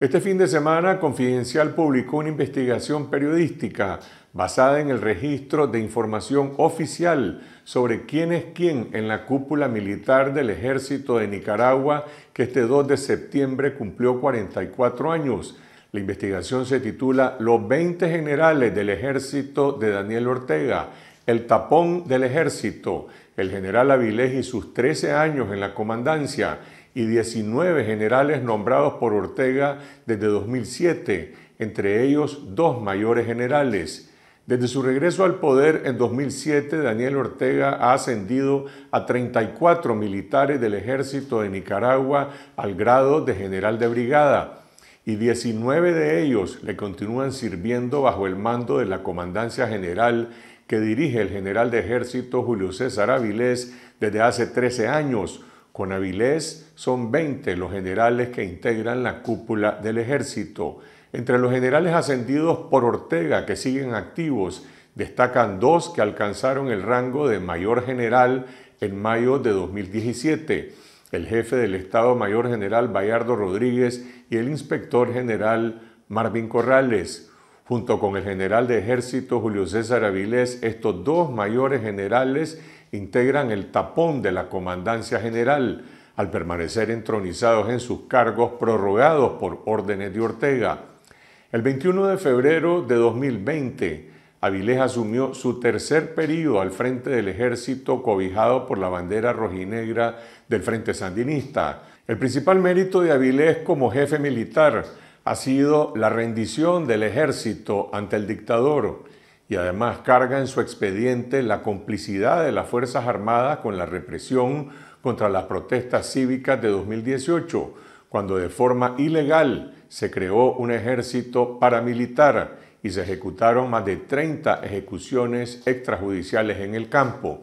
Este fin de semana, Confidencial publicó una investigación periodística basada en el registro de información oficial sobre quién es quién en la cúpula militar del ejército de Nicaragua que este 2 de septiembre cumplió 44 años. La investigación se titula Los 20 generales del ejército de Daniel Ortega, el tapón del ejército, el general Avilés y sus 13 años en la comandancia y 19 generales nombrados por Ortega desde 2007, entre ellos dos mayores generales. Desde su regreso al poder en 2007, Daniel Ortega ha ascendido a 34 militares del ejército de Nicaragua al grado de general de brigada y 19 de ellos le continúan sirviendo bajo el mando de la Comandancia General que dirige el general de ejército Julio César Avilés desde hace 13 años, con Avilés son 20 los generales que integran la cúpula del ejército. Entre los generales ascendidos por Ortega que siguen activos, destacan dos que alcanzaron el rango de mayor general en mayo de 2017, el jefe del Estado Mayor General Bayardo Rodríguez y el inspector general Marvin Corrales. Junto con el general de ejército Julio César Avilés, estos dos mayores generales integran el tapón de la Comandancia General al permanecer entronizados en sus cargos prorrogados por órdenes de Ortega. El 21 de febrero de 2020, Avilés asumió su tercer período al frente del ejército cobijado por la bandera rojinegra del Frente Sandinista. El principal mérito de Avilés como jefe militar ha sido la rendición del ejército ante el dictador y además carga en su expediente la complicidad de las Fuerzas Armadas con la represión contra las protestas cívicas de 2018, cuando de forma ilegal se creó un ejército paramilitar y se ejecutaron más de 30 ejecuciones extrajudiciales en el campo.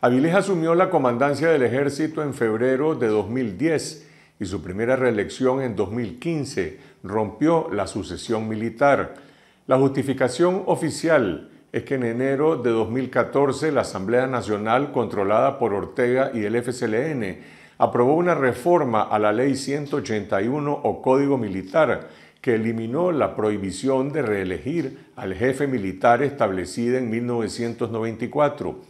Avilés asumió la comandancia del ejército en febrero de 2010 y su primera reelección en 2015 rompió la sucesión militar la justificación oficial es que en enero de 2014 la Asamblea Nacional, controlada por Ortega y el FCLN, aprobó una reforma a la Ley 181 o Código Militar que eliminó la prohibición de reelegir al jefe militar establecida en 1994.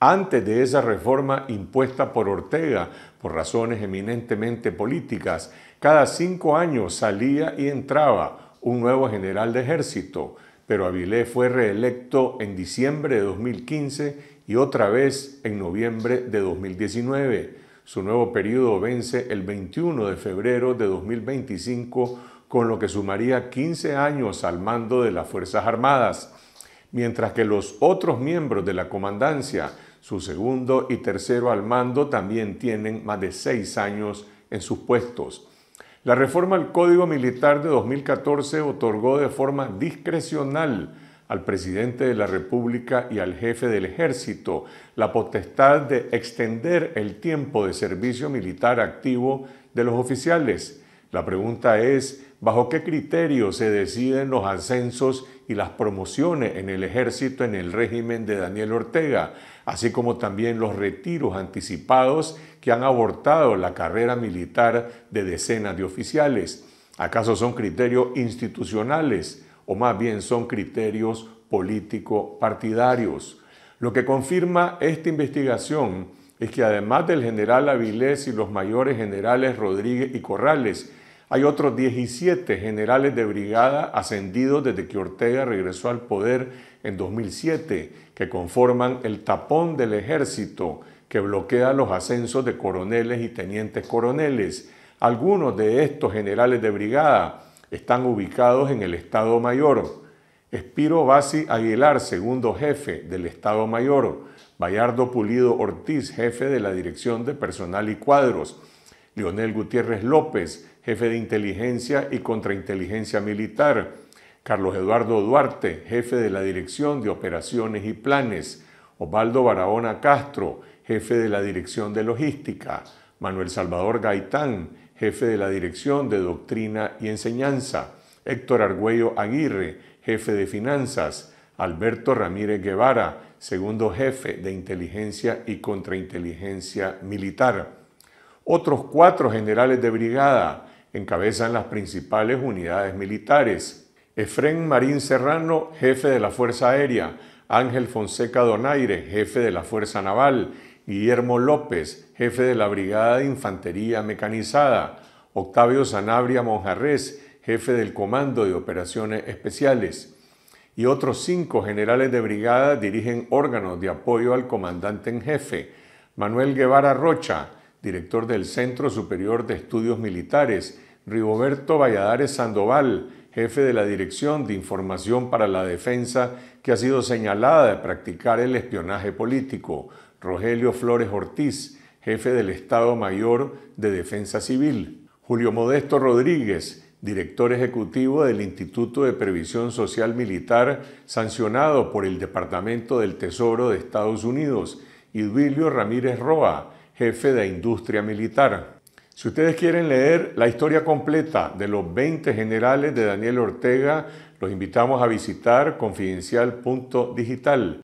Antes de esa reforma impuesta por Ortega por razones eminentemente políticas, cada cinco años salía y entraba un nuevo general de ejército, pero Avilés fue reelecto en diciembre de 2015 y otra vez en noviembre de 2019. Su nuevo periodo vence el 21 de febrero de 2025, con lo que sumaría 15 años al mando de las Fuerzas Armadas, mientras que los otros miembros de la comandancia, su segundo y tercero al mando, también tienen más de seis años en sus puestos. La reforma al Código Militar de 2014 otorgó de forma discrecional al presidente de la República y al jefe del ejército la potestad de extender el tiempo de servicio militar activo de los oficiales la pregunta es, ¿bajo qué criterios se deciden los ascensos y las promociones en el ejército en el régimen de Daniel Ortega, así como también los retiros anticipados que han abortado la carrera militar de decenas de oficiales? ¿Acaso son criterios institucionales o más bien son criterios político-partidarios? Lo que confirma esta investigación es que además del general Avilés y los mayores generales Rodríguez y Corrales, hay otros 17 generales de brigada ascendidos desde que Ortega regresó al poder en 2007, que conforman el tapón del ejército que bloquea los ascensos de coroneles y tenientes coroneles. Algunos de estos generales de brigada están ubicados en el Estado Mayor. Espiro Basi Aguilar, segundo jefe del Estado Mayor. Bayardo Pulido Ortiz, jefe de la Dirección de Personal y Cuadros. Leonel Gutiérrez López, jefe de inteligencia y contrainteligencia militar, Carlos Eduardo Duarte, jefe de la Dirección de Operaciones y Planes, Osvaldo Barahona Castro, jefe de la Dirección de Logística, Manuel Salvador Gaitán, jefe de la Dirección de Doctrina y Enseñanza, Héctor Argüello Aguirre, jefe de Finanzas, Alberto Ramírez Guevara, segundo jefe de inteligencia y contrainteligencia militar. Otros cuatro generales de brigada, encabezan las principales unidades militares. Efrén Marín Serrano, jefe de la Fuerza Aérea, Ángel Fonseca Donaire, jefe de la Fuerza Naval, Guillermo López, jefe de la Brigada de Infantería Mecanizada, Octavio Sanabria Monjarrés, jefe del Comando de Operaciones Especiales, y otros cinco generales de brigada dirigen órganos de apoyo al comandante en jefe, Manuel Guevara Rocha, director del Centro Superior de Estudios Militares, Rigoberto Valladares Sandoval, jefe de la Dirección de Información para la Defensa, que ha sido señalada de practicar el espionaje político, Rogelio Flores Ortiz, jefe del Estado Mayor de Defensa Civil, Julio Modesto Rodríguez, director ejecutivo del Instituto de Previsión Social Militar, sancionado por el Departamento del Tesoro de Estados Unidos, Duilio Ramírez Roa, jefe de industria militar. Si ustedes quieren leer la historia completa de los 20 generales de Daniel Ortega, los invitamos a visitar confidencial.digital.